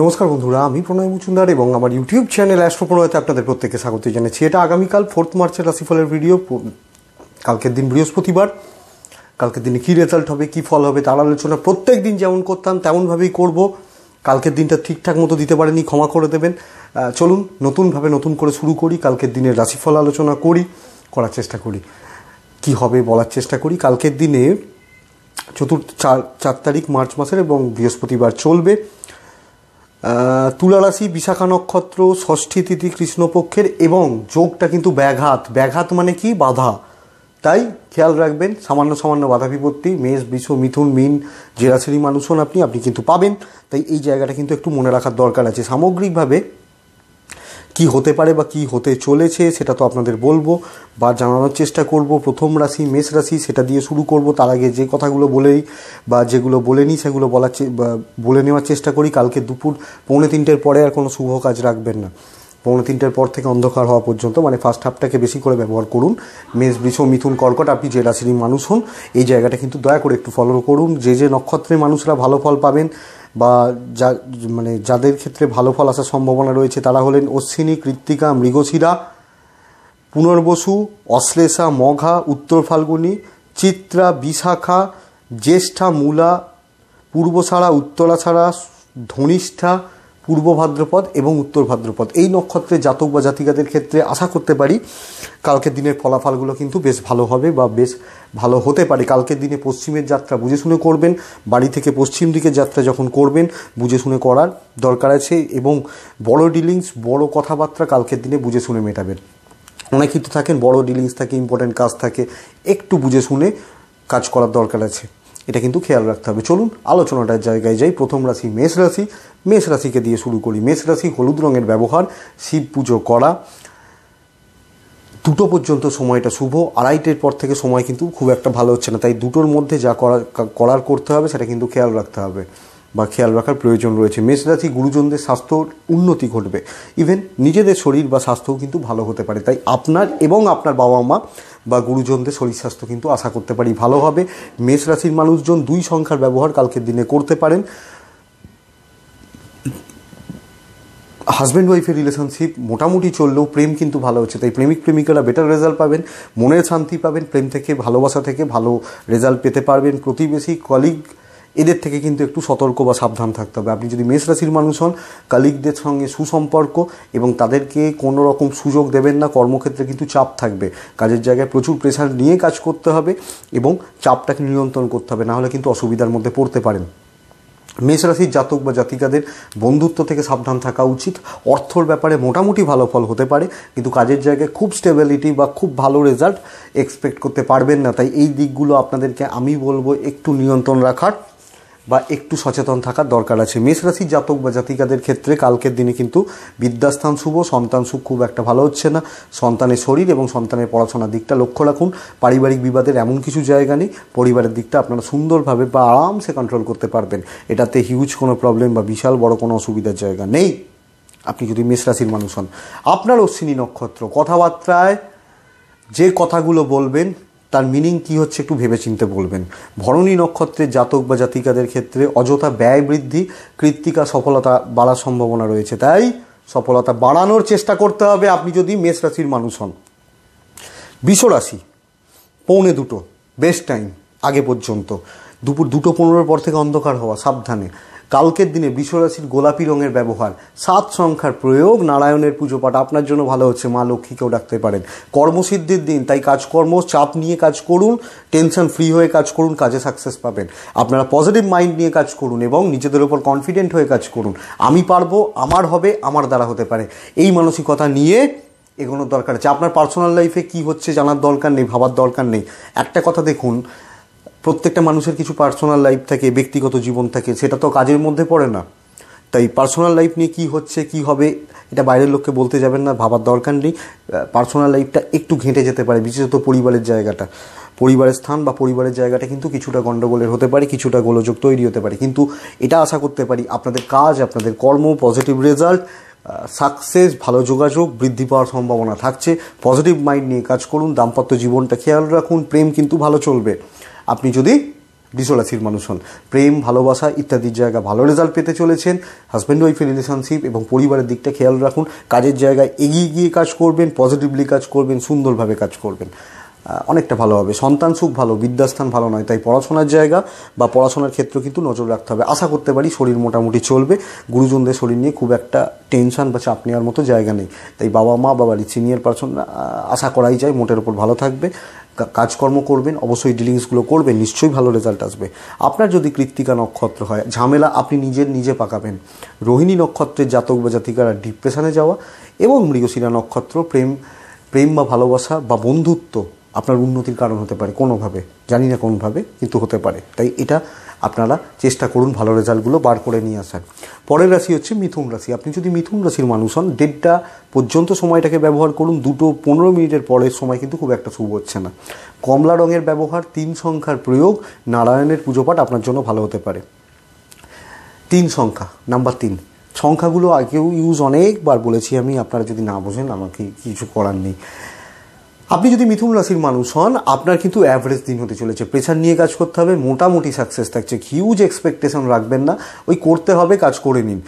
নমস্কার বন্ধুরা আমি প্রণয় মুচুন্দার এবং আমার ইউটিউব চ্যানেল অ্যাস্ট্রো প্রণয়তে আপনাদের প্রত্যেককে স্বাগত জানাচ্ছি এটা আগামীকাল ফোর্থ মার্চের রাশিফলের ভিডিও কালকের দিন বৃহস্পতিবার কালকের দিনে কী রেজাল্ট হবে কী ফল হবে তার আলোচনা প্রত্যেক দিন যেমন করতাম তেমনভাবেই করব কালকের দিনটা ঠিকঠাক মতো দিতে পারেনি ক্ষমা করে দেবেন চলুন নতুনভাবে নতুন করে শুরু করি কালকের দিনের রাশিফল আলোচনা করি করার চেষ্টা করি কি হবে বলার চেষ্টা করি কালকের দিনে চতুর্থ চার চার তারিখ মার্চ মাসের এবং বৃহস্পতিবার চলবে তুলারাশি বিশাখা নক্ষত্র ষষ্ঠী তিথি কৃষ্ণপক্ষের এবং যোগটা কিন্তু ব্যাঘাত ব্যাঘাত মানে কি বাধা তাই খেয়াল রাখবেন সামান্য সামান্য বাধা বিপত্তি মেষ বিষ মিথুন মিন জেরাশ্রী মানুষজন আপনি আপনি কিন্তু পাবেন তাই এই জায়গাটা কিন্তু একটু মনে রাখার দরকার আছে সামগ্রিকভাবে কি হতে পারে বা কি হতে চলেছে সেটা তো আপনাদের বলবো বা জানানোর চেষ্টা করব প্রথম রাশি মেষ রাশি সেটা দিয়ে শুরু করব তার আগে যে কথাগুলো বলেই বা যেগুলো বলে নিই সেগুলো বলার বলে নেওয়ার চেষ্টা করি কালকে দুপুর পৌনে তিনটের পরে আর কোনো শুভ কাজ রাখবেন না পৌনে তিনটের পর থেকে অন্ধকার হওয়া পর্যন্ত মানে ফার্স্ট হাফটাকে বেশি করে ব্যবহার করুন মেষ বৃষ মিথুন কর্কট আপনি যে রাশির মানুষ হন এই জায়গাটা কিন্তু দয়া করে একটু ফলো করুন যে যে নক্ষত্রে মানুষরা ভালো ফল পাবেন বা যা মানে যাদের ক্ষেত্রে ভালো ফল আসার সম্ভাবনা রয়েছে তারা হলেন অশ্বিনী কৃত্তিকা মৃগশিরা পুনর্বসু অশ্লেষা মঘা উত্তর ফাল্গুনি চিত্রা বিশাখা জ্যেষ্ঠা মূলা পূর্বছাড়া উত্তরাছাড়া ধনিষ্ঠা পূর্ব ভাদ্রপদ এবং উত্তর ভাদ্রপদ এই নক্ষত্রে জাতক বা জাতিকাদের ক্ষেত্রে আশা করতে পারি কালকের দিনের ফলাফলগুলো কিন্তু বেশ ভালো হবে বা বেশ ভালো হতে পারে কালকের দিনে পশ্চিমের যাত্রা বুঝে শুনে করবেন বাড়ি থেকে পশ্চিম দিকে যাত্রা যখন করবেন বুঝে শুনে করার দরকার আছে এবং বড় ডিলিংস বড় কথাবার্তা কালকের দিনে বুঝে শুনে মেটাবেন অনেকেই তো থাকেন বড় ডিলিংস থাকে ইম্পর্ট্যান্ট কাজ থাকে একটু বুঝে শুনে কাজ করার দরকার আছে এটা কিন্তু খেয়াল রাখতে হবে চলুন আলোচনাটার জায়গায় যাই প্রথম রাশি মেষ রাশি মেষ রাশিকে দিয়ে শুরু করি মেষ রাশি হলুদ রঙের ব্যবহার শিব পুজো করা দুটো পর্যন্ত সময়টা শুভ আড়াইটের পর থেকে সময় কিন্তু খুব একটা ভালো হচ্ছে না তাই দুটোর মধ্যে যা করার করার করতে হবে সেটা কিন্তু খেয়াল রাখতে হবে বা খেয়াল রাখার প্রয়োজন রয়েছে মেষরাশি গুরুজনদের স্বাস্থ্যর উন্নতি ঘটবে ইভেন নিজেদের শরীর বা স্বাস্থ্যও কিন্তু ভালো হতে পারে তাই আপনার এবং আপনার বাবা মা বা গুরুজনদের শরীর স্বাস্থ্য কিন্তু আশা করতে পারি ভালো হবে মেষ রাশির মানুষজন দুই সংখ্যার ব্যবহার কালকের দিনে করতে পারেন হাজব্যান্ড ওয়াইফের রিলেশনশিপ মোটামুটি চললেও প্রেম কিন্তু ভালো হচ্ছে তাই প্রেমিক প্রেমিকারা বেটার রেজাল্ট পাবেন মনের শান্তি পাবেন প্রেম থেকে ভালোবাসা থেকে ভালো রেজাল্ট পেতে পারবেন প্রতিবেশী কলিগ এদের থেকে কিন্তু একটু সতর্ক বা সাবধান থাকতে হবে আপনি যদি মেষ রাশির মানুষ হন কালিকদের সঙ্গে সুসম্পর্ক এবং তাদেরকে কোনো রকম সুযোগ দেবেন না কর্মক্ষেত্রে কিন্তু চাপ থাকবে কাজের জায়গায় প্রচুর প্রেশার নিয়ে কাজ করতে হবে এবং চাপটাকে নিয়ন্ত্রণ করতে হবে নাহলে কিন্তু অসুবিধার মধ্যে পড়তে পারেন মেষ রাশির জাতক বা জাতিকাদের বন্ধুত্ব থেকে সাবধান থাকা উচিত অর্থর ব্যাপারে মোটামুটি ভালো ফল হতে পারে কিন্তু কাজের জায়গায় খুব স্টেবিলিটি বা খুব ভালো রেজাল্ট এক্সপেক্ট করতে পারবেন না তাই এই দিকগুলো আপনাদেরকে আমি বলবো একটু নিয়ন্ত্রণ রাখার বা একটু সচেতন থাকার দরকার আছে মেষ জাতক বা জাতিকাদের ক্ষেত্রে কালকের দিনে কিন্তু বিদ্যাস্থান শুভ সন্তান সুখ খুব একটা ভালো হচ্ছে না সন্তানের শরীর এবং সন্তানের পড়াশোনার দিকটা লক্ষ্য রাখুন পারিবারিক বিবাদের এমন কিছু জায়গা নেই পরিবারের দিকটা আপনারা সুন্দরভাবে বা আরামসে কন্ট্রোল করতে পারবেন এটাতে হিউজ কোনো প্রবলেম বা বিশাল বড় কোনো অসুবিধার জায়গা নেই আপনি যদি মেষ রাশির মানুষ হন আপনার অশ্বিনী নক্ষত্র কথাবার্তায় যে কথাগুলো বলবেন তার মিনিং কি হচ্ছে একটু ভেবেচিন্তে বলবেন ভরণী নক্ষত্রের জাতক বা জাতিকাদের ক্ষেত্রে অযথা ব্যয় বৃদ্ধি কৃত্তিকা সফলতা বাড়ার সম্ভাবনা রয়েছে তাই সফলতা বাড়ানোর চেষ্টা করতে হবে আপনি যদি মেষ রাশির মানুষ হন বিশ্বরাশি পৌনে দুটো বেস্ট টাইম আগে পর্যন্ত দুপুর দুটো পনেরোর পর থেকে অন্ধকার হওয়া সাবধানে কালকের দিনে বিশ্বরাশির গোলাপি রঙের ব্যবহার সাত সংখ্যার প্রয়োগ নারায়ণের পুজো পাঠ আপনার জন্য ভালো হচ্ছে মা লক্ষ্মীকেও ডাকতে পারেন কর্মসিদ্ধির দিন তাই কাজকর্ম চাপ নিয়ে কাজ করুন টেনশন ফ্রি হয়ে কাজ করুন কাজে সাকসেস পাবেন আপনারা পজিটিভ মাইন্ড নিয়ে কাজ করুন এবং নিজেদের উপর কনফিডেন্ট হয়ে কাজ করুন আমি পারবো আমার হবে আমার দ্বারা হতে পারে এই মানসিকতা নিয়ে এগোনোর দরকার আছে আপনার পার্সোনাল লাইফে কি হচ্ছে জানার দরকার নেই ভাবার দরকার নেই একটা কথা দেখুন প্রত্যেকটা মানুষের কিছু পার্সোনাল লাইফ থাকে ব্যক্তিগত জীবন থাকে সেটা তো কাজের মধ্যে পড়ে না তাই পার্সোনাল লাইফ নিয়ে কি হচ্ছে কি হবে এটা বাইরের লোককে বলতে যাবেন না ভাবার দরকার নেই পার্সোনাল লাইফটা একটু ঘেঁটে যেতে পারে বিশেষত পরিবারের জায়গাটা পরিবারের স্থান বা পরিবারের জায়গাটা কিন্তু কিছুটা গণ্ডগোলের হতে পারে কিছুটা গোলযোগ তৈরি হতে পারে কিন্তু এটা আশা করতে পারি আপনাদের কাজ আপনাদের কর্ম পজিটিভ রেজাল্ট সাকসেস ভালো যোগাযোগ বৃদ্ধি পাওয়ার সম্ভাবনা থাকছে পজিটিভ মাইন্ড নিয়ে কাজ করুন দাম্পত্য জীবনটা খেয়াল রাখুন প্রেম কিন্তু ভালো চলবে আপনি যদি বৃষরাশির মানুষ হন প্রেম ভালোবাসা ইত্যাদির জায়গা ভালো রেজাল্ট পেতে চলেছেন হাজব্যান্ড ওয়াইফের রিলেশনশিপ এবং পরিবারের দিকটা খেয়াল রাখুন কাজের জায়গায় এগিয়ে গিয়ে কাজ করবেন পজিটিভলি কাজ করবেন সুন্দরভাবে কাজ করবেন অনেকটা ভালো হবে সন্তান সুখ ভালো বিদ্যাস্থান ভালো নয় তাই পড়াশোনার জায়গা বা পড়াশোনার ক্ষেত্র কিন্তু নজর রাখতে হবে আশা করতে পারি শরীর মোটামুটি চলবে গুরুজনদের শরীর নিয়ে খুব একটা টেনশন বা চাপ নেওয়ার মতো জায়গা নেই তাই বাবা মা বা বাড়ির সিনিয়র পার্সন আশা করাই যায় মোটের ওপর ভালো থাকবে কাজকর্ম করবেন অবশ্যই ডিলিংসগুলো করবেন নিশ্চয়ই ভালো রেজাল্ট আসবে আপনার যদি কৃত্তিকা নক্ষত্র হয় ঝামেলা আপনি নিজের নিজে পাকাবেন রোহিণী নক্ষত্রের জাতক বা জাতিকারা ডিপ্রেশনে যাওয়া এবং মৃগশিরা নক্ষত্র প্রেম প্রেম বা ভালোবাসা বা বন্ধুত্ব আপনার উন্নতির কারণ হতে পারে কোনোভাবে জানি না কোনোভাবে কিন্তু হতে পারে তাই এটা আপনারা চেষ্টা করুন ভালো রেজাল্টগুলো বার করে নিয়ে আসার পরের রাশি হচ্ছে মিথুন রাশি আপনি যদি মিথুন রাশির মানুষ হন দেড়টা পর্যন্ত সময়টাকে ব্যবহার করুন দুটো পনেরো মিনিটের পরের সময় কিন্তু খুব একটা শুভ হচ্ছে না কমলা রঙের ব্যবহার তিন সংখ্যার প্রয়োগ নারায়ণের পুজো পাঠ আপনার জন্য ভালো হতে পারে তিন সংখ্যা নাম্বার তিন সংখ্যাগুলো আগেও ইউজ অনেকবার বলেছি আমি আপনারা যদি না বোঝেন আমাকে কিছু করার নেই আপনি যদি মিথুন রাশির মানুষ হন আপনার কিন্তু অ্যাভারেজ দিন হতে চলেছে প্রেশার নিয়ে কাজ করতে হবে মোটামুটি সাকসেস থাকছে হিউজ এক্সপেকটেশন রাখবেন না ওই করতে হবে কাজ করে নিন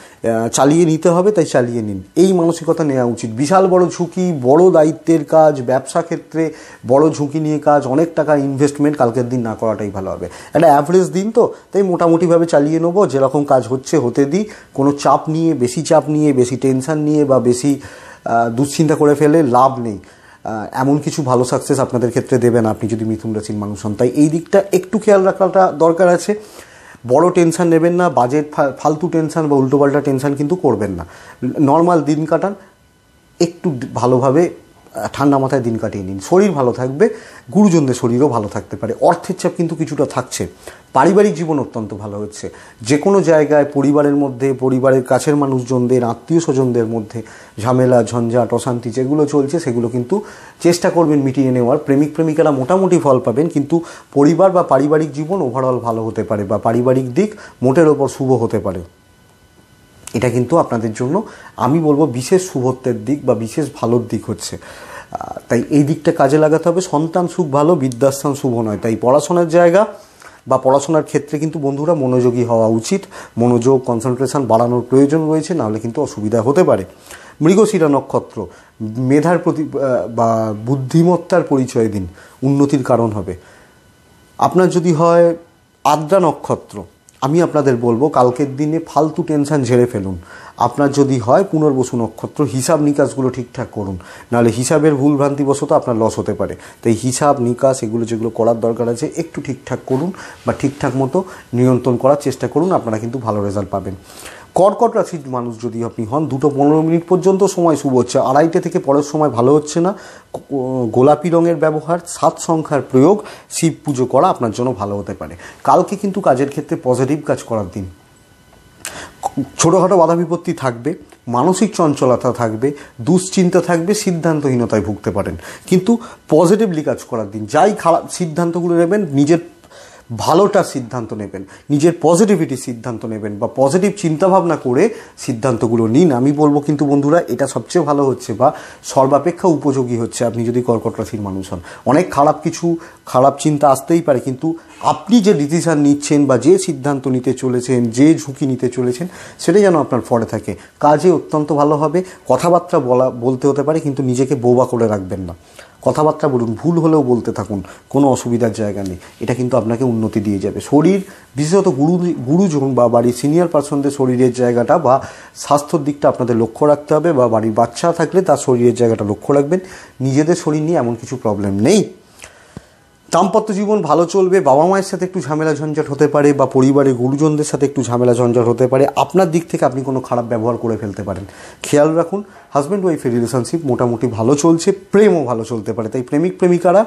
চালিয়ে নিতে হবে তাই চালিয়ে নিন এই মানসিকতা নেওয়া উচিত বিশাল বড় ঝুঁকি বড় দায়িত্বের কাজ ব্যবসা ক্ষেত্রে বড় ঝুঁকি নিয়ে কাজ অনেক টাকা ইনভেস্টমেন্ট কালকের দিন না করাটাই ভালো হবে একটা অ্যাভারেজ দিন তো তাই মোটামুটিভাবে চালিয়ে নেবো যেরকম কাজ হচ্ছে হতে দিই কোনো চাপ নিয়ে বেশি চাপ নিয়ে বেশি টেনশন নিয়ে বা বেশি দুশ্চিন্তা করে ফেলে লাভ নেই এমন কিছু ভালো সাকসেস আপনাদের ক্ষেত্রে দেবেন আপনি যদি মিথুন রাশির মানুষ হন তাই এই দিকটা একটু খেয়াল রাখাটা দরকার আছে বড় টেনশান নেবেন না বাজেট ফালতু টেনশান বা উল্টোপাল্টা টেনশান কিন্তু করবেন না নর্মাল দিন কাটান একটু ভালোভাবে ঠান্ডা মাথায় দিন কাটিয়ে নিন শরীর ভালো থাকবে গুরুজনদের শরীরও ভালো থাকতে পারে অর্থের চাপ কিন্তু কিছুটা থাকছে পারিবারিক জীবন অত্যন্ত ভালো হচ্ছে যে কোনো জায়গায় পরিবারের মধ্যে পরিবারের কাছের মানুষজনদের আত্মীয় স্বজনদের মধ্যে ঝামেলা ঝঞ্ঝাট অশান্তি যেগুলো চলছে সেগুলো কিন্তু চেষ্টা করবেন মিটিয়ে নেওয়ার প্রেমিক প্রেমিকারা মোটামুটি ফল পাবেন কিন্তু পরিবার বা পারিবারিক জীবন ওভারঅল ভালো হতে পারে বা পারিবারিক দিক মোটের ওপর শুভ হতে পারে এটা কিন্তু আপনাদের জন্য আমি বলবো বিশেষ শুভত্বের দিক বা বিশেষ ভালোর দিক হচ্ছে তাই এই দিকটা কাজে লাগাতে হবে সন্তান সুখ ভালো বিদ্যাস্থান শুভ নয় তাই পড়াশোনার জায়গা বা পড়াশোনার ক্ষেত্রে কিন্তু বন্ধুরা মনোযোগী হওয়া উচিত মনোযোগ কনসেন্ট্রেশন বাড়ানোর প্রয়োজন রয়েছে নাহলে কিন্তু অসুবিধা হতে পারে মৃগশিরা নক্ষত্র মেধার প্রতি বা বুদ্ধিমত্তার পরিচয় দিন উন্নতির কারণ হবে আপনার যদি হয় আদ্রা নক্ষত্র আমি আপনাদের বলবো কালকের দিনে ফালতু টেনশান ঝেড়ে ফেলুন আপনার যদি হয় পুনর্বসু নক্ষত্র হিসাব নিকাশগুলো ঠিকঠাক করুন নাহলে হিসাবের ভুলভ্রান্তিবশত আপনার লস হতে পারে তাই হিসাব নিকাশ এগুলো যেগুলো করার দরকার আছে একটু ঠিকঠাক করুন বা ঠিকঠাক মতো নিয়ন্ত্রণ করার চেষ্টা করুন আপনারা কিন্তু ভালো রেজাল্ট পাবেন কর্কট রাশির মানুষ যদি আপনি হন দুটো পনেরো মিনিট পর্যন্ত সময় শুভ হচ্ছে আড়াইটে থেকে পরের সময় ভালো হচ্ছে না গোলাপি রঙের ব্যবহার সাত সংখ্যার প্রয়োগ শিব পুজো করা আপনার জন্য ভালো হতে পারে কালকে কিন্তু কাজের ক্ষেত্রে পজিটিভ কাজ করার দিন ছোটোখাটো বাধা বিপত্তি থাকবে মানসিক চঞ্চলতা থাকবে দুশ্চিন্তা থাকবে সিদ্ধান্তহীনতায় ভুগতে পারেন কিন্তু পজিটিভলি কাজ করার দিন যাই খারাপ সিদ্ধান্তগুলো নেবেন নিজের ভালোটার সিদ্ধান্ত নেবেন নিজের পজিটিভিটি সিদ্ধান্ত নেবেন বা পজিটিভ চিন্তাভাবনা করে সিদ্ধান্তগুলো নিন আমি বলবো কিন্তু বন্ধুরা এটা সবচেয়ে ভালো হচ্ছে বা সর্বাপেক্ষা উপযোগী হচ্ছে আপনি যদি কর্কট রাশির মানুষ হন অনেক খারাপ কিছু খারাপ চিন্তা আসতেই পারে কিন্তু আপনি যে ডিসিশান নিচ্ছেন বা যে সিদ্ধান্ত নিতে চলেছেন যে ঝুঁকি নিতে চলেছেন সেটাই যেন আপনার ফলে থাকে কাজে অত্যন্ত ভালো হবে কথাবার্তা বলা বলতে হতে পারে কিন্তু নিজেকে বোবা করে রাখবেন না কথাবার্তা বলুন ভুল হলেও বলতে থাকুন কোনো অসুবিধার জায়গা নেই এটা কিন্তু আপনাকে উন্নতি দিয়ে যাবে শরীর বিশেষত গুরু গুরুজন বা বাড়ির সিনিয়র পার্সনদের শরীরের জায়গাটা বা স্বাস্থ্যর দিকটা আপনাদের লক্ষ্য রাখতে হবে বা বাড়ির বাচ্চা থাকলে তার শরীরের জায়গাটা লক্ষ্য রাখবেন নিজেদের শরীর নিয়ে এমন কিছু প্রবলেম নেই দাম্পত্য জীবন ভালো চলবে বাবা মায়ের সাথে একটু ঝামেলা ঝঞ্ঝাট হতে পারে বা পরিবারের গুরুজনদের সাথে একটু ঝামেলা ঝঞ্ঝাট হতে পারে আপনার দিক থেকে আপনি কোনো খারাপ ব্যবহার করে ফেলতে পারেন খেয়াল রাখুন হাজব্যান্ড ওয়াইফের রিলেশনশিপ মোটামুটি ভালো চলছে প্রেমও ভালো চলতে পারে তাই প্রেমিক প্রেমিকারা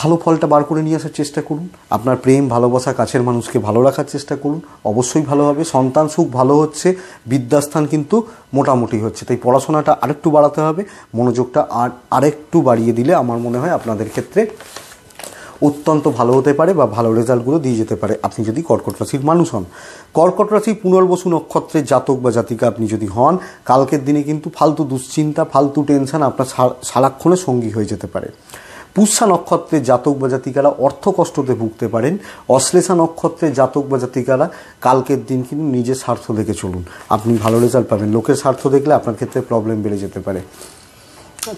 ভালো ফলটা বার করে নিয়ে আসার চেষ্টা করুন আপনার প্রেম ভালোবাসা কাছের মানুষকে ভালো রাখার চেষ্টা করুন অবশ্যই ভালো হবে সন্তান সুখ ভালো হচ্ছে বিদ্যাস্থান কিন্তু মোটামুটি হচ্ছে তাই পড়াশোনাটা আরেকটু বাড়াতে হবে মনোযোগটা আর আরেকটু বাড়িয়ে দিলে আমার মনে হয় আপনাদের ক্ষেত্রে অত্যন্ত ভালো হতে পারে বা ভালো রেজাল্টগুলো দিয়ে যেতে পারে আপনি যদি কর্কট রাশির মানুষ হন কর্কট রাশি পুনর্বসু নক্ষত্রের জাতক বা জাতিকা আপনি যদি হন কালকের দিনে কিন্তু ফালতু দুশ্চিন্তা ফালতু টেনশন আপনার সারাক্ষণে সঙ্গী হয়ে যেতে পারে পুষ্যা নক্ষত্রের জাতক বা জাতিকারা কষ্টতে ভুগতে পারেন অশ্লেষা নক্ষত্রের জাতক বা জাতিকারা কালকের দিন কিন্তু নিজের স্বার্থ দেখে চলুন আপনি ভালো রেজাল্ট পাবেন লোকের স্বার্থ দেখলে আপনার ক্ষেত্রে প্রবলেম বেড়ে যেতে পারে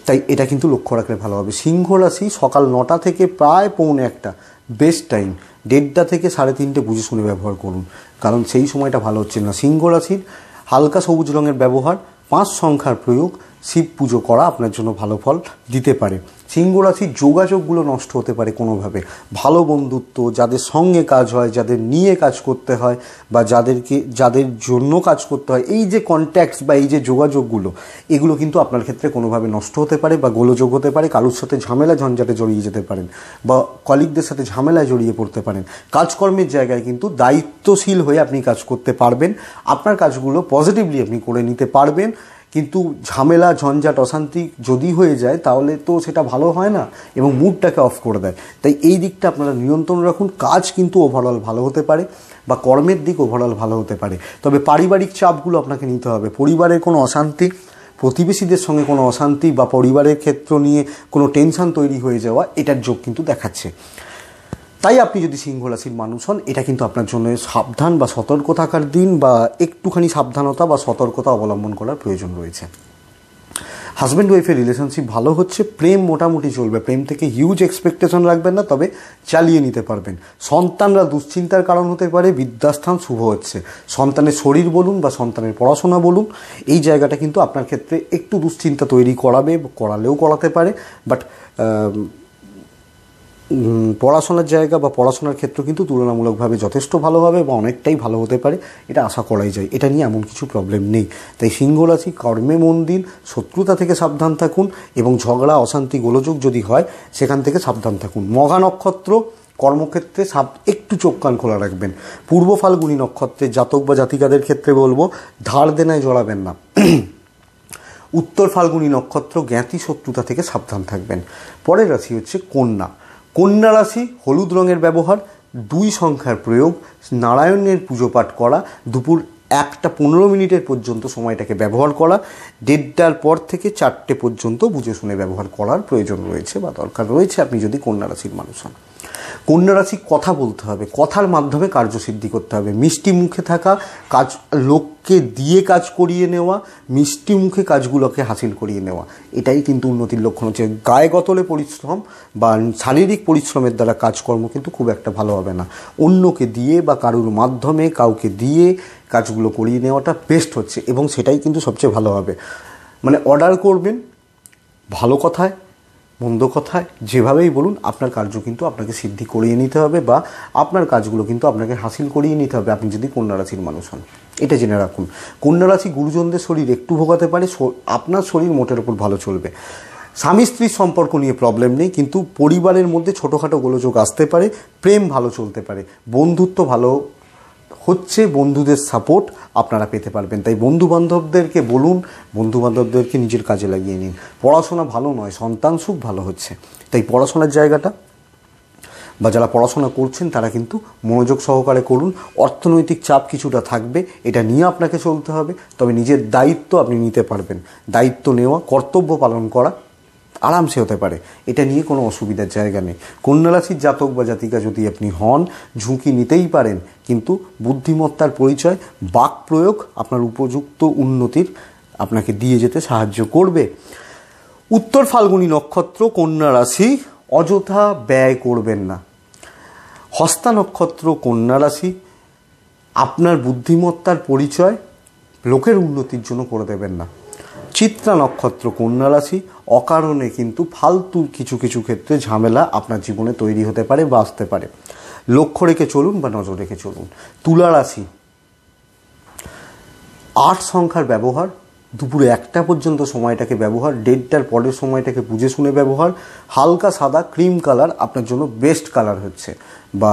তাই এটা কিন্তু লক্ষ্য রাখলে ভালো হবে সিংহ রাশি সকাল নটা থেকে প্রায় পৌনে একটা বেস্ট টাইম দেড়টা থেকে সাড়ে তিনটে বুঝে শুনে ব্যবহার করুন কারণ সেই সময়টা ভালো হচ্ছে না সিংহ রাশির হালকা সবুজ রঙের ব্যবহার পাঁচ সংখ্যার প্রয়োগ শিব পুজো করা আপনার জন্য ভালো ফল দিতে পারে সিংহ রাশির যোগাযোগগুলো নষ্ট হতে পারে কোনোভাবে ভালো বন্ধুত্ব যাদের সঙ্গে কাজ হয় যাদের নিয়ে কাজ করতে হয় বা যাদেরকে যাদের জন্য কাজ করতে হয় এই যে কন্ট্যাক্টস বা এই যে যোগাযোগগুলো এগুলো কিন্তু আপনার ক্ষেত্রে কোনোভাবে নষ্ট হতে পারে বা গোলযোগ হতে পারে কারোর সাথে ঝামেলা ঝঞ্ঝাটে জড়িয়ে যেতে পারেন বা কলিগদের সাথে ঝামেলায় জড়িয়ে পড়তে পারেন কাজকর্মের জায়গায় কিন্তু দায়িত্বশীল হয়ে আপনি কাজ করতে পারবেন আপনার কাজগুলো পজিটিভলি আপনি করে নিতে পারবেন কিন্তু ঝামেলা ঝঞ্ঝাট অশান্তি যদি হয়ে যায় তাহলে তো সেটা ভালো হয় না এবং মুডটাকে অফ করে দেয় তাই এই দিকটা আপনারা নিয়ন্ত্রণ রাখুন কাজ কিন্তু ওভারঅল ভালো হতে পারে বা কর্মের দিক ওভারঅল ভালো হতে পারে তবে পারিবারিক চাপগুলো আপনাকে নিতে হবে পরিবারের কোনো অশান্তি প্রতিবেশীদের সঙ্গে কোনো অশান্তি বা পরিবারের ক্ষেত্র নিয়ে কোনো টেনশান তৈরি হয়ে যাওয়া এটার যোগ কিন্তু দেখাচ্ছে তাই আপনি যদি সিংহ রাশির মানুষ হন এটা কিন্তু আপনার জন্য সাবধান বা সতর্ক থাকার দিন বা একটুখানি সাবধানতা বা সতর্কতা অবলম্বন করার প্রয়োজন রয়েছে হাজব্যান্ড ওয়াইফের রিলেশনশিপ ভালো হচ্ছে প্রেম মোটামুটি চলবে প্রেম থেকে হিউজ এক্সপেকটেশন রাখবেন না তবে চালিয়ে নিতে পারবেন সন্তানরা দুশ্চিন্তার কারণ হতে পারে বিদ্যাস্থান শুভ হচ্ছে সন্তানের শরীর বলুন বা সন্তানের পড়াশোনা বলুন এই জায়গাটা কিন্তু আপনার ক্ষেত্রে একটু দুশ্চিন্তা তৈরি করাবে করালেও করাতে পারে বাট পড়াশোনার জায়গা বা পড়াশোনার ক্ষেত্র কিন্তু তুলনামূলকভাবে যথেষ্ট ভালো হবে বা অনেকটাই ভালো হতে পারে এটা আশা করাই যায় এটা নিয়ে এমন কিছু প্রবলেম নেই তাই রাশি কর্মে মন দিন শত্রুতা থেকে সাবধান থাকুন এবং ঝগড়া অশান্তি গোলযোগ যদি হয় সেখান থেকে সাবধান থাকুন মগা নক্ষত্র কর্মক্ষেত্রে সাব একটু চোখ কান খোলা রাখবেন পূর্ব ফাল্গুনি নক্ষত্রে জাতক বা জাতিকাদের ক্ষেত্রে বলবো ধার দেনায় জড়াবেন না উত্তর ফাল্গুনি নক্ষত্র জ্ঞাতি শত্রুতা থেকে সাবধান থাকবেন পরের রাশি হচ্ছে কন্যা কন্যা রাশি হলুদ রঙের ব্যবহার দুই সংখ্যার প্রয়োগ নারায়ণের পুজো পাঠ করা দুপুর একটা পনেরো মিনিটের পর্যন্ত সময়টাকে ব্যবহার করা দেড়টার পর থেকে চারটে পর্যন্ত বুঝে শুনে ব্যবহার করার প্রয়োজন রয়েছে বা দরকার রয়েছে আপনি যদি কন্যা রাশির মানুষ হন কন্যা রাশি কথা বলতে হবে কথার মাধ্যমে কার্যসিদ্ধি করতে হবে মিষ্টি মুখে থাকা কাজ লোককে দিয়ে কাজ করিয়ে নেওয়া মিষ্টি মুখে কাজগুলোকে হাসিল করিয়ে নেওয়া এটাই কিন্তু উন্নতির লক্ষণ হচ্ছে গায়ে গতলে পরিশ্রম বা শারীরিক পরিশ্রমের দ্বারা কাজকর্ম কিন্তু খুব একটা ভালো হবে না অন্যকে দিয়ে বা কারুর মাধ্যমে কাউকে দিয়ে কাজগুলো করিয়ে নেওয়াটা বেস্ট হচ্ছে এবং সেটাই কিন্তু সবচেয়ে ভালো হবে মানে অর্ডার করবেন ভালো কথায় মন্দ কথায় যেভাবেই বলুন আপনার কার্য কিন্তু আপনাকে সিদ্ধি করিয়ে নিতে হবে বা আপনার কাজগুলো কিন্তু আপনাকে হাসিল করিয়ে নিতে হবে আপনি যদি কন্যা রাশির মানুষ হন এটা জেনে রাখুন কন্যা রাশি গুরুজনদের শরীর একটু ভোগাতে পারে আপনার শরীর মোটের ওপর ভালো চলবে স্বামী স্ত্রীর সম্পর্ক নিয়ে প্রবলেম নেই কিন্তু পরিবারের মধ্যে ছোটোখাটো গোলযোগ আসতে পারে প্রেম ভালো চলতে পারে বন্ধুত্ব ভালো হচ্ছে বন্ধুদের সাপোর্ট আপনারা পেতে পারবেন তাই বন্ধু বান্ধবদেরকে বলুন বন্ধু বান্ধবদেরকে নিজের কাজে লাগিয়ে নিন পড়াশোনা ভালো নয় সন্তান সুখ ভালো হচ্ছে তাই পড়াশোনার জায়গাটা বা যারা পড়াশোনা করছেন তারা কিন্তু মনোযোগ সহকারে করুন অর্থনৈতিক চাপ কিছুটা থাকবে এটা নিয়ে আপনাকে চলতে হবে তবে নিজের দায়িত্ব আপনি নিতে পারবেন দায়িত্ব নেওয়া কর্তব্য পালন করা আরামসে হতে পারে এটা নিয়ে কোনো অসুবিধার জায়গা নেই কন্যারাশির জাতক বা জাতিকা যদি আপনি হন ঝুঁকি নিতেই পারেন কিন্তু বুদ্ধিমত্তার পরিচয় বাক প্রয়োগ আপনার উপযুক্ত উন্নতির আপনাকে দিয়ে যেতে সাহায্য করবে উত্তর ফাল্গুনী নক্ষত্র কন্যা রাশি অযথা ব্যয় করবেন না হস্তা নক্ষত্র কন্যা রাশি আপনার বুদ্ধিমত্তার পরিচয় লোকের উন্নতির জন্য করে দেবেন না চিত্রা নক্ষত্র কন্যা রাশি অকারণে কিন্তু ফালতু কিছু কিছু ক্ষেত্রে ঝামেলা আপনার জীবনে তৈরি হতে পারে বা আসতে পারে লক্ষ্য রেখে চলুন বা নজর রেখে চলুন তুলা রাশি আট সংখ্যার ব্যবহার দুপুরে একটা পর্যন্ত সময়টাকে ব্যবহার দেড়টার পরের সময়টাকে বুঝে শুনে ব্যবহার হালকা সাদা ক্রিম কালার আপনার জন্য বেস্ট কালার হচ্ছে বা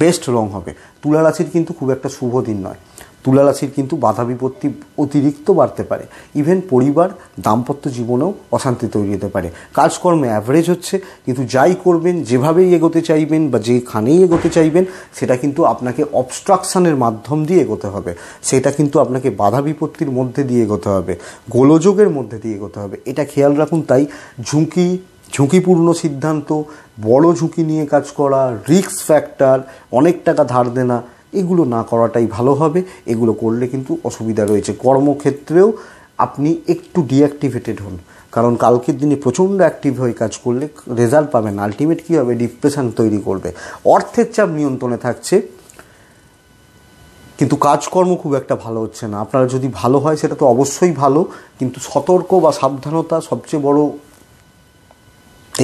বেস্ট রং হবে তুলা রাশির কিন্তু খুব একটা শুভ দিন নয় তুলারাশির কিন্তু বাধা বিপত্তি অতিরিক্ত বাড়তে পারে ইভেন পরিবার দাম্পত্য জীবনেও অশান্তি তৈরি হতে পারে কাজকর্মে অ্যাভারেজ হচ্ছে কিন্তু যাই করবেন যেভাবেই এগোতে চাইবেন বা যেখানেই এগোতে চাইবেন সেটা কিন্তু আপনাকে অবস্ট্রাকশানের মাধ্যম দিয়ে এগোতে হবে সেটা কিন্তু আপনাকে বাধা বিপত্তির মধ্যে দিয়ে এগোতে হবে গোলযোগের মধ্যে দিয়ে এগোতে হবে এটা খেয়াল রাখুন তাই ঝুঁকি ঝুঁকিপূর্ণ সিদ্ধান্ত বড় ঝুঁকি নিয়ে কাজ করা রিস্ক ফ্যাক্টর অনেক টাকা ধার দেনা এগুলো না করাটাই ভালো হবে এগুলো করলে কিন্তু অসুবিধা রয়েছে কর্মক্ষেত্রেও আপনি একটু ডিঅ্যাক্টিভেটেড হন কারণ কালকের দিনে প্রচণ্ড অ্যাক্টিভ হয়ে কাজ করলে রেজাল্ট পাবেন আলটিমেট কী হবে ডিপ্রেশান তৈরি করবে অর্থের চাপ নিয়ন্ত্রণে থাকছে কিন্তু কাজকর্ম খুব একটা ভালো হচ্ছে না আপনারা যদি ভালো হয় সেটা তো অবশ্যই ভালো কিন্তু সতর্ক বা সাবধানতা সবচেয়ে বড়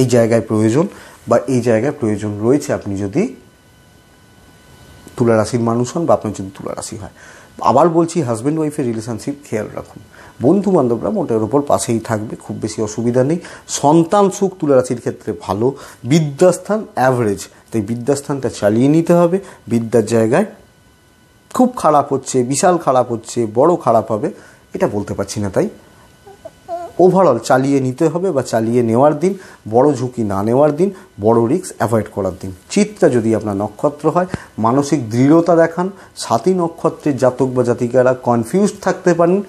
এই জায়গায় প্রয়োজন বা এই জায়গায় প্রয়োজন রয়েছে আপনি যদি তুলা রাশির মানুষ হন বা আপনার যদি তুলা রাশি হয় আবার বলছি হাজব্যান্ড ওয়াইফের রিলেশনশিপ খেয়াল রাখুন বন্ধু বান্ধবরা মোটের ওপর পাশেই থাকবে খুব বেশি অসুবিধা নেই সন্তান সুখ তুলারাশির ক্ষেত্রে ভালো বিদ্যাস্থান অ্যাভারেজ তাই বিদ্যাস্থানটা চালিয়ে নিতে হবে বিদ্যার জায়গায় খুব খারাপ হচ্ছে বিশাল খারাপ হচ্ছে বড় খারাপ হবে এটা বলতে পারছি না তাই ওভারঅল চালিয়ে নিতে হবে বা চালিয়ে নেওয়ার দিন বড় ঝুঁকি না নেওয়ার দিন বড় রিক্স অ্যাভয়েড করার দিন চিত্তা যদি আপনার নক্ষত্র হয় মানসিক দৃঢ়তা দেখান সাথী নক্ষত্রের জাতক বা জাতিকারা কনফিউজ থাকতে পারেন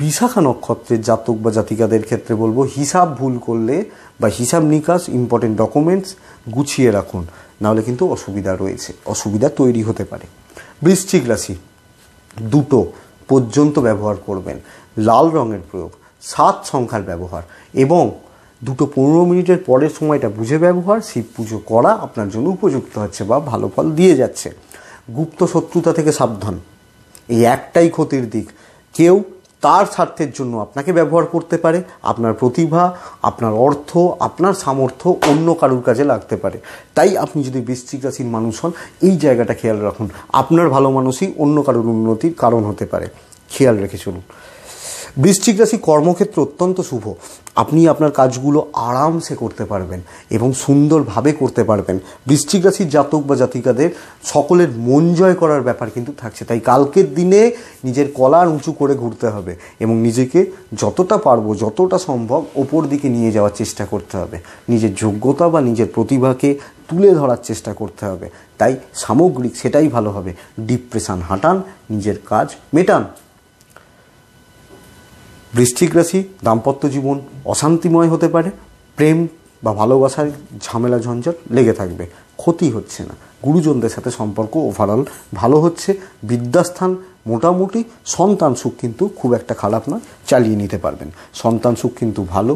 বিশাখা নক্ষত্রের জাতক বা জাতিকাদের ক্ষেত্রে বলবো হিসাব ভুল করলে বা হিসাব নিকাশ ইম্পর্টেন্ট ডকুমেন্টস গুছিয়ে রাখুন নাহলে কিন্তু অসুবিধা রয়েছে অসুবিধা তৈরি হতে পারে বৃশ্চিক রাশি দুটো পর্যন্ত ব্যবহার করবেন লাল রঙের প্রয়োগ সাত সংখ্যার ব্যবহার এবং দুটো পনেরো মিনিটের পরের সময়টা বুঝে ব্যবহার শিব পুজো করা আপনার জন্য উপযুক্ত হচ্ছে বা ভালো ফল দিয়ে যাচ্ছে গুপ্ত শত্রুতা থেকে সাবধান এই একটাই ক্ষতির দিক কেউ তার স্বার্থের জন্য আপনাকে ব্যবহার করতে পারে আপনার প্রতিভা আপনার অর্থ আপনার সামর্থ্য অন্য কারুর কাজে লাগতে পারে তাই আপনি যদি বৃশ্চিক রাশির মানুষ হন এই জায়গাটা খেয়াল রাখুন আপনার ভালো মানুষই অন্য কারুর উন্নতির কারণ হতে পারে খেয়াল রেখে চলুন বৃশ্চিক রাশি কর্মক্ষেত্র অত্যন্ত শুভ আপনি আপনার কাজগুলো আরামসে করতে পারবেন এবং সুন্দরভাবে করতে পারবেন বৃশ্চিক রাশির জাতক বা জাতিকাদের সকলের মন জয় করার ব্যাপার কিন্তু থাকছে তাই কালকের দিনে নিজের কলার উঁচু করে ঘুরতে হবে এবং নিজেকে যতটা পারবো যতটা সম্ভব ওপর দিকে নিয়ে যাওয়ার চেষ্টা করতে হবে নিজের যোগ্যতা বা নিজের প্রতিভাকে তুলে ধরার চেষ্টা করতে হবে তাই সামগ্রিক সেটাই ভালো হবে ডিপ্রেশান হাঁটান নিজের কাজ মেটান বৃশ্চিক রাশি দাম্পত্য জীবন অশান্তিময় হতে পারে প্রেম বা ভালোবাসার ঝামেলা ঝঞ্ঝট লেগে থাকবে ক্ষতি হচ্ছে না গুরুজনদের সাথে সম্পর্ক ওভারঅল ভালো হচ্ছে বিদ্যাস্থান মোটামুটি সন্তান সুখ কিন্তু খুব একটা খারাপ নয় চালিয়ে নিতে পারবেন সন্তান সুখ কিন্তু ভালো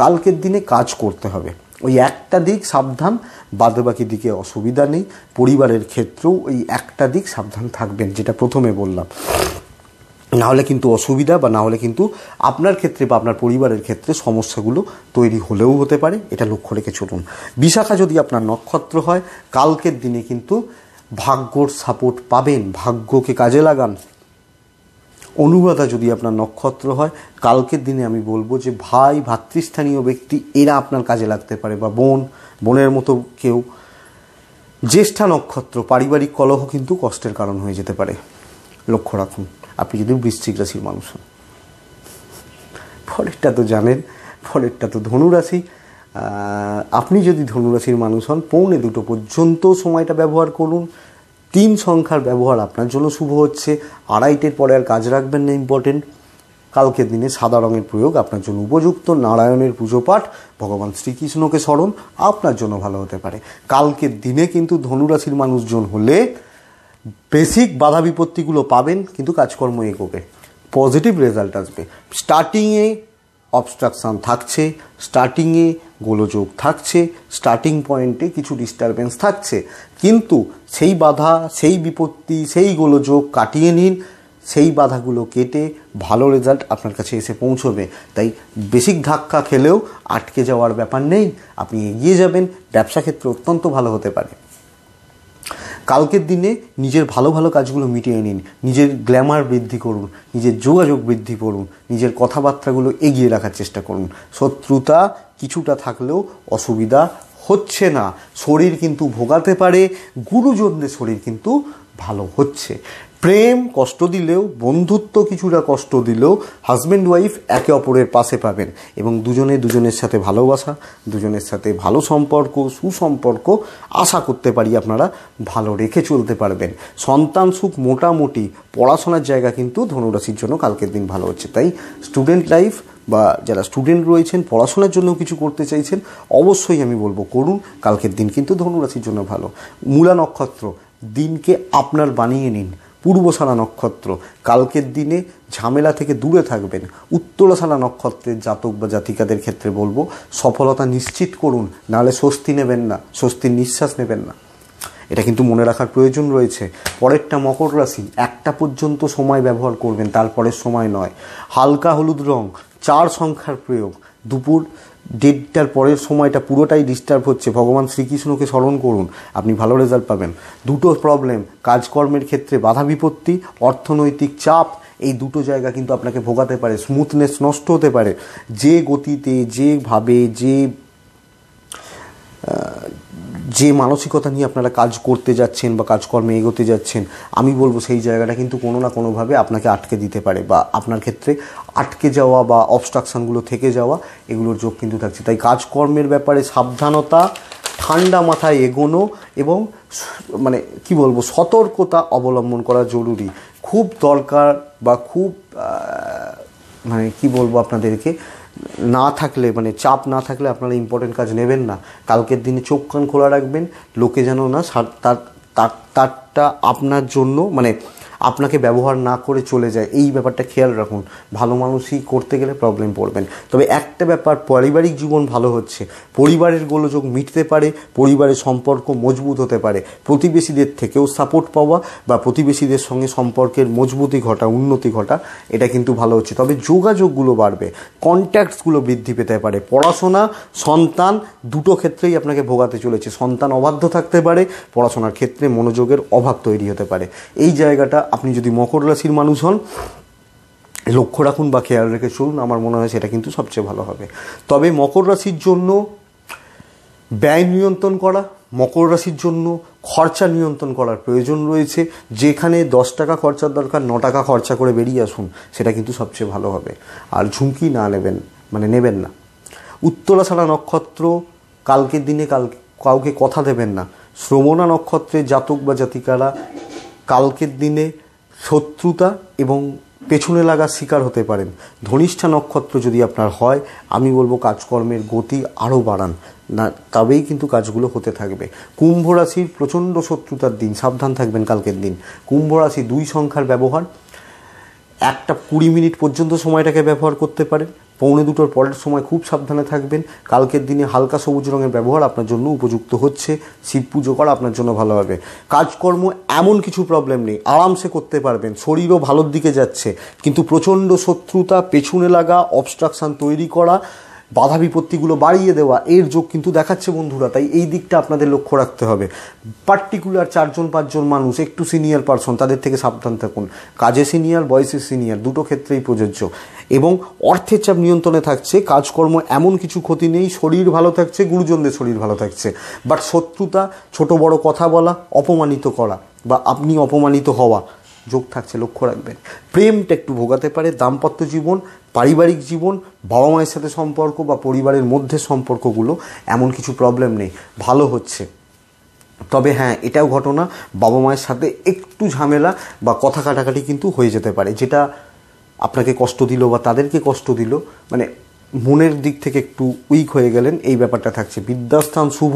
কালকের দিনে কাজ করতে হবে ওই একটা দিক সাবধান বাকি দিকে অসুবিধা নেই পরিবারের ক্ষেত্রেও ওই একটা দিক সাবধান থাকবেন যেটা প্রথমে বললাম না হলে কিন্তু অসুবিধা বা না হলে কিন্তু আপনার ক্ষেত্রে বা আপনার পরিবারের ক্ষেত্রে সমস্যাগুলো তৈরি হলেও হতে পারে এটা লক্ষ্য রেখে চলুন বিশাখা যদি আপনার নক্ষত্র হয় কালকের দিনে কিন্তু ভাগ্যর সাপোর্ট পাবেন ভাগ্যকে কাজে লাগান অনুবাদা যদি আপনার নক্ষত্র হয় কালকের দিনে আমি বলবো যে ভাই ভাতৃস্থানীয় ব্যক্তি এরা আপনার কাজে লাগতে পারে বা বোন বোনের মতো কেউ জ্যেষ্ঠা নক্ষত্র পারিবারিক কলহ কিন্তু কষ্টের কারণ হয়ে যেতে পারে লক্ষ্য রাখুন আপনি যদি বৃশ্চিক রাশির মানুষ হন ফলেরটা তো জানেন ফলেরটা তো ধনুরাশি আপনি যদি ধনুরাশির মানুষ হন পৌনে দুটো পর্যন্ত সময়টা ব্যবহার করুন তিন সংখ্যার ব্যবহার আপনার জন্য শুভ হচ্ছে আড়াইটের পরে আর কাজ রাখবেন না ইম্পর্টেন্ট কালকের দিনে সাদা রঙের প্রয়োগ আপনার জন্য উপযুক্ত নারায়ণের পুজো পাঠ ভগবান শ্রীকৃষ্ণকে স্মরণ আপনার জন্য ভালো হতে পারে কালকের দিনে কিন্তু ধনুরাশির মানুষজন হলে বেসিক বাধা বিপত্তিগুলো পাবেন কিন্তু কাজকর্ম এগোবে পজিটিভ রেজাল্ট আসবে স্টার্টিংয়ে অবস্ট্রাকশান থাকছে স্টার্টিংয়ে গোলযোগ থাকছে স্টার্টিং পয়েন্টে কিছু ডিস্টারবেন্স থাকছে কিন্তু সেই বাধা সেই বিপত্তি সেই গোলযোগ কাটিয়ে নিন সেই বাধাগুলো কেটে ভালো রেজাল্ট আপনার কাছে এসে পৌঁছবে তাই বেসিক ধাক্কা খেলেও আটকে যাওয়ার ব্যাপার নেই আপনি এগিয়ে যাবেন ব্যবসা ক্ষেত্রে অত্যন্ত ভালো হতে পারে কালকের দিনে নিজের ভালো ভালো কাজগুলো মিটিয়ে নিন নিজের গ্ল্যামার বৃদ্ধি করুন নিজের যোগাযোগ বৃদ্ধি করুন নিজের কথাবার্তাগুলো এগিয়ে রাখার চেষ্টা করুন শত্রুতা কিছুটা থাকলেও অসুবিধা হচ্ছে না শরীর কিন্তু ভোগাতে পারে গুরুজনদের শরীর কিন্তু ভালো হচ্ছে প্রেম কষ্ট দিলেও বন্ধুত্ব কিছুটা কষ্ট দিলেও হাজব্যান্ড ওয়াইফ একে অপরের পাশে পাবেন এবং দুজনে দুজনের সাথে ভালোবাসা দুজনের সাথে ভালো সম্পর্ক সুসম্পর্ক আশা করতে পারি আপনারা ভালো রেখে চলতে পারবেন সন্তান সুখ মোটামুটি পড়াশোনার জায়গা কিন্তু ধনুরাশির জন্য কালকের দিন ভালো হচ্ছে তাই স্টুডেন্ট লাইফ বা যারা স্টুডেন্ট রয়েছেন পড়াশোনার জন্য কিছু করতে চাইছেন অবশ্যই আমি বলবো করুন কালকের দিন কিন্তু ধনুরাশির জন্য ভালো মূলা নক্ষত্র দিনকে আপনার বানিয়ে নিন পূর্বসারা নক্ষত্র কালকের দিনে ঝামেলা থেকে দূরে থাকবেন উত্তরাসারা নক্ষত্রের জাতক বা জাতিকাদের ক্ষেত্রে বলবো সফলতা নিশ্চিত করুন নাহলে স্বস্তি নেবেন না স্বস্তির নিঃশ্বাস নেবেন না এটা কিন্তু মনে রাখার প্রয়োজন রয়েছে পরেরটা মকর রাশি একটা পর্যন্ত সময় ব্যবহার করবেন তারপরের সময় নয় হালকা হলুদ রং চার সংখ্যার প্রয়োগ দুপুর ডেটটার পরের সময়টা পুরোটাই ডিস্টার্ব হচ্ছে ভগবান শ্রীকৃষ্ণকে স্মরণ করুন আপনি ভালো রেজাল্ট পাবেন দুটো প্রবলেম কাজকর্মের ক্ষেত্রে বাধা বিপত্তি অর্থনৈতিক চাপ এই দুটো জায়গা কিন্তু আপনাকে ভোগাতে পারে স্মুথনেস নষ্ট হতে পারে যে গতিতে যেভাবে যে যে মানসিকতা নিয়ে আপনারা কাজ করতে যাচ্ছেন বা কাজকর্মে এগোতে যাচ্ছেন আমি বলবো সেই জায়গাটা কিন্তু কোনো না কোনোভাবে আপনাকে আটকে দিতে পারে বা আপনার ক্ষেত্রে আটকে যাওয়া বা অবস্ট্রাকশানগুলো থেকে যাওয়া এগুলোর যোগ কিন্তু থাকছে তাই কাজকর্মের ব্যাপারে সাবধানতা ঠান্ডা মাথায় এগোনো এবং মানে কি বলবো সতর্কতা অবলম্বন করা জরুরি খুব দরকার বা খুব মানে কি বলবো আপনাদেরকে না থাকলে মানে চাপ না থাকলে আপনারা ইম্পর্টেন্ট কাজ নেবেন না কালকের দিনে চোখ কান খোলা রাখবেন লোকে যেন না তার তারটা আপনার জন্য মানে আপনাকে ব্যবহার না করে চলে যায় এই ব্যাপারটা খেয়াল রাখুন ভালো মানুষই করতে গেলে প্রবলেম পড়বেন তবে একটা ব্যাপার পারিবারিক জীবন ভালো হচ্ছে পরিবারের গোলযোগ মিটতে পারে পরিবারের সম্পর্ক মজবুত হতে পারে প্রতিবেশীদের থেকেও সাপোর্ট পাওয়া বা প্রতিবেশীদের সঙ্গে সম্পর্কের মজবুতি ঘটা উন্নতি ঘটা এটা কিন্তু ভালো হচ্ছে তবে যোগাযোগগুলো বাড়বে কন্ট্যাক্টসগুলো বৃদ্ধি পেতে পারে পড়াশোনা সন্তান দুটো ক্ষেত্রেই আপনাকে ভোগাতে চলেছে সন্তান অবাধ্য থাকতে পারে পড়াশোনার ক্ষেত্রে মনোযোগের অভাব তৈরি হতে পারে এই জায়গাটা আপনি যদি মকর রাশির মানুষ হন লক্ষ্য রাখুন বা খেয়াল রেখে চলুন আমার মনে হয় সেটা কিন্তু সবচেয়ে ভালো হবে তবে মকর রাশির জন্য ব্যয় নিয়ন্ত্রণ করা মকর রাশির জন্য খরচা নিয়ন্ত্রণ করার প্রয়োজন রয়েছে যেখানে দশ টাকা খরচার দরকার ন টাকা খরচা করে বেরিয়ে আসুন সেটা কিন্তু সবচেয়ে ভালো হবে আর ঝুঁকি না নেবেন মানে নেবেন না উত্তরা ছাড়া নক্ষত্র কালকের দিনে কাল কাউকে কথা দেবেন না শ্রমণা নক্ষত্রের জাতক বা জাতিকারা কালকের দিনে শত্রুতা এবং পেছনে লাগা শিকার হতে পারেন ধনিষ্ঠা নক্ষত্র যদি আপনার হয় আমি বলবো কাজকর্মের গতি আরও বাড়ান না তবেই কিন্তু কাজগুলো হতে থাকবে কুম্ভ রাশির প্রচণ্ড শত্রুতার দিন সাবধান থাকবেন কালকের দিন কুম্ভ রাশি দুই সংখ্যার ব্যবহার একটা কুড়ি মিনিট পর্যন্ত সময়টাকে ব্যবহার করতে পারেন পৌনে দুটোর পরের সময় খুব সাবধানে থাকবেন কালকের দিনে হালকা সবুজ রঙের ব্যবহার আপনার জন্য উপযুক্ত হচ্ছে শিব পুজো করা আপনার জন্য ভালো হবে কাজকর্ম এমন কিছু প্রবলেম নেই আরামসে করতে পারবেন শরীরও ভালোর দিকে যাচ্ছে কিন্তু প্রচণ্ড শত্রুতা পেছনে লাগা অবস্ট্রাকশান তৈরি করা বাধা বিপত্তিগুলো বাড়িয়ে দেওয়া এর যোগ কিন্তু দেখাচ্ছে বন্ধুরা তাই এই দিকটা আপনাদের লক্ষ্য রাখতে হবে পার্টিকুলার চারজন পাঁচজন মানুষ একটু সিনিয়র পার্সন তাদের থেকে সাবধান থাকুন কাজে সিনিয়র বয়সে সিনিয়র দুটো ক্ষেত্রেই প্রযোজ্য এবং অর্থের চাপ নিয়ন্ত্রণে থাকছে কাজকর্ম এমন কিছু ক্ষতি নেই শরীর ভালো থাকছে গুরুজনদের শরীর ভালো থাকছে বাট শত্রুতা ছোট বড় কথা বলা অপমানিত করা বা আপনি অপমানিত হওয়া যোগ থাকছে লক্ষ্য রাখবেন প্রেমটা একটু ভোগাতে পারে দাম্পত্য জীবন পারিবারিক জীবন বাবা মায়ের সাথে সম্পর্ক বা পরিবারের মধ্যে সম্পর্কগুলো এমন কিছু প্রবলেম নেই ভালো হচ্ছে তবে হ্যাঁ এটাও ঘটনা বাবা মায়ের সাথে একটু ঝামেলা বা কথা কাটাকাটি কিন্তু হয়ে যেতে পারে যেটা আপনাকে কষ্ট দিল বা তাদেরকে কষ্ট দিল মানে মনের দিক থেকে একটু উইক হয়ে গেলেন এই ব্যাপারটা থাকছে বিদ্যাস্থান শুভ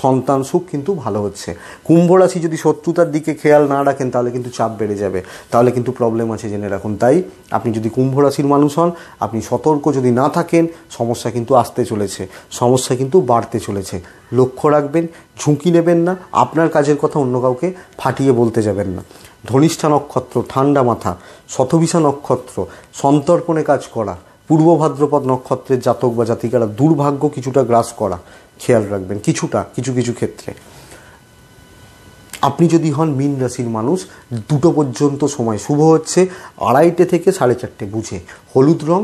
সন্তান সুখ কিন্তু ভালো হচ্ছে কুম্ভ রাশি যদি শত্রুতার দিকে খেয়াল না রাখেন তাহলে কিন্তু চাপ বেড়ে যাবে তাহলে কিন্তু প্রবলেম আছে জেনে রাখুন তাই আপনি যদি কুম্ভ রাশির মানুষ হন আপনি সতর্ক যদি না থাকেন সমস্যা কিন্তু আসতে চলেছে সমস্যা কিন্তু বাড়তে চলেছে লক্ষ্য রাখবেন ঝুঁকি নেবেন না আপনার কাজের কথা অন্য কাউকে ফাটিয়ে বলতে যাবেন না ধনিষ্ঠা নক্ষত্র ঠান্ডা মাথা শতভিষা নক্ষত্র সন্তর্পণে কাজ করা পূর্ব ভাদ্রপদ নক্ষত্রের জাতক বা জাতিকারা দুর্ভাগ্য কিছুটা গ্রাস করা খেয়াল রাখবেন কিছুটা কিছু কিছু ক্ষেত্রে আপনি যদি হন মিন রাশির মানুষ দুটো পর্যন্ত সময় শুভ হচ্ছে আড়াইটে থেকে সাড়ে চারটে বুঝে হলুদ রং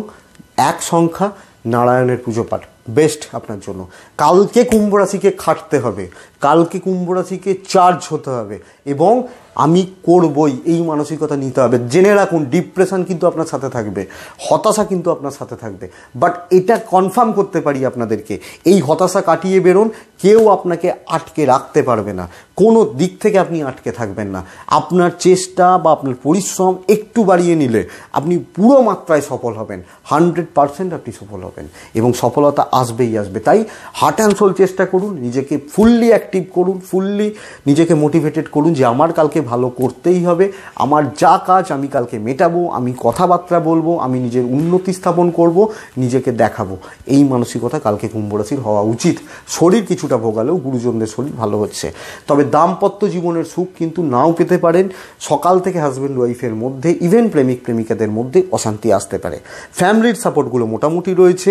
এক সংখ্যা নারায়ণের পুজো পাঠ বেস্ট আপনার জন্য কালকে কুম্ভ রাশিকে খাটতে হবে কালকে কুম্ভ রাশিকে চার্জ হতে হবে এবং আমি করবই এই মানসিকতা নিতে হবে জেনে রাখুন ডিপ্রেশন কিন্তু আপনার সাথে থাকবে হতাশা কিন্তু আপনার সাথে থাকবে বাট এটা কনফার্ম করতে পারি আপনাদেরকে এই হতাশা কাটিয়ে বেরোন কেউ আপনাকে আটকে রাখতে পারবে না কোনো দিক থেকে আপনি আটকে থাকবেন না আপনার চেষ্টা বা আপনার পরিশ্রম একটু বাড়িয়ে নিলে আপনি পুরো মাত্রায় সফল হবেন হান্ড্রেড পারসেন্ট আপনি সফল হবেন এবং সফলতা আসবেই আসবে তাই হার্ট অ্যান্ড সোল চেষ্টা করুন নিজেকে ফুললি অ্যাক্টিভ করুন ফুললি নিজেকে মোটিভেটেড করুন যে আমার কালকে ভালো করতেই হবে আমার যা কাজ আমি কালকে মেটাবো আমি কথাবার্তা বলবো আমি নিজের উন্নতি স্থাপন করব নিজেকে দেখাবো এই মানসিকতা কালকে কুম্ভরাশির হওয়া উচিত শরীর কিছুটা ভোগালেও গুরুজনদের শরীর ভালো হচ্ছে তবে দাম্পত্য জীবনের সুখ কিন্তু নাও পেতে পারেন সকাল থেকে হাজব্যান্ড ওয়াইফের মধ্যে ইভেন প্রেমিক প্রেমিকাদের মধ্যে অশান্তি আসতে পারে ফ্যামিলির সাপোর্টগুলো মোটামুটি রয়েছে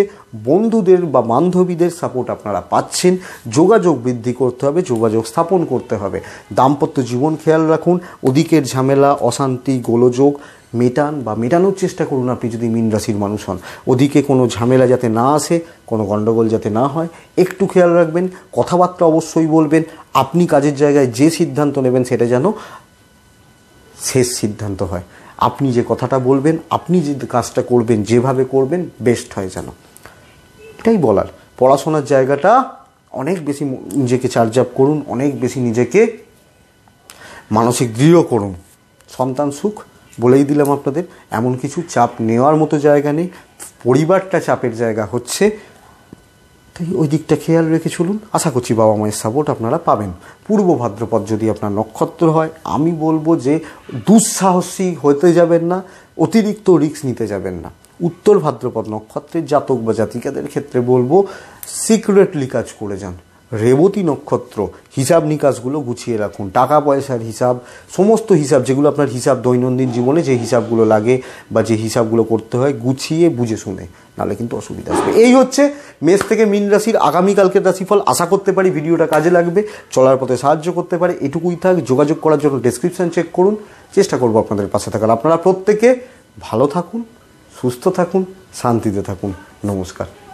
বন্ধুদের বা বান্ধবীদের সাপোর্ট আপনারা পাচ্ছেন যোগাযোগ বৃদ্ধি করতে হবে যোগাযোগ স্থাপন করতে হবে দাম্পত্য জীবন খেয়াল রাখুন রাখুন ওদিকের ঝামেলা অশান্তি গোলযোগ মেটান বা মেটানোর চেষ্টা করুন আপনি যদি মিন রাশির মানুষ হন ওদিকে কোনো ঝামেলা যাতে না আসে কোনো গণ্ডগোল যাতে না হয় একটু খেয়াল রাখবেন কথাবার্তা অবশ্যই বলবেন আপনি কাজের জায়গায় যে সিদ্ধান্ত নেবেন সেটা যেন শেষ সিদ্ধান্ত হয় আপনি যে কথাটা বলবেন আপনি যে কাজটা করবেন যেভাবে করবেন বেস্ট হয় যেন এটাই বলার পড়াশোনার জায়গাটা অনেক বেশি নিজেকে চার্জ আপ করুন অনেক বেশি নিজেকে মানসিক দৃঢ় করুন সন্তান সুখ বলেই দিলাম আপনাদের এমন কিছু চাপ নেওয়ার মতো জায়গা নেই পরিবারটা চাপের জায়গা হচ্ছে তাই ওই দিকটা খেয়াল রেখে চলুন আশা করছি বাবা মায়ের সাপোর্ট আপনারা পাবেন পূর্ব ভাদ্রপদ যদি আপনার নক্ষত্র হয় আমি বলবো যে দুঃসাহসী হতে যাবেন না অতিরিক্ত রিক্স নিতে যাবেন না উত্তর ভাদ্রপদ নক্ষত্রের জাতক বা জাতিকাদের ক্ষেত্রে বলবো সিক্রেটলি কাজ করে যান রেবতী নক্ষত্র হিসাব নিকাশগুলো গুছিয়ে রাখুন টাকা পয়সার হিসাব সমস্ত হিসাব যেগুলো আপনার হিসাব দৈনন্দিন জীবনে যে হিসাবগুলো লাগে বা যে হিসাবগুলো করতে হয় গুছিয়ে বুঝে শুনে নাহলে কিন্তু অসুবিধা আসবে এই হচ্ছে মেষ থেকে মিন রাশির আগামীকালকের রাশিফল আশা করতে পারি ভিডিওটা কাজে লাগবে চলার পথে সাহায্য করতে পারে এটুকুই থাক যোগাযোগ করার জন্য ডিসক্রিপশান চেক করুন চেষ্টা করবো আপনাদের পাশে থাকার আপনারা প্রত্যেকে ভালো থাকুন সুস্থ থাকুন শান্তিতে থাকুন নমস্কার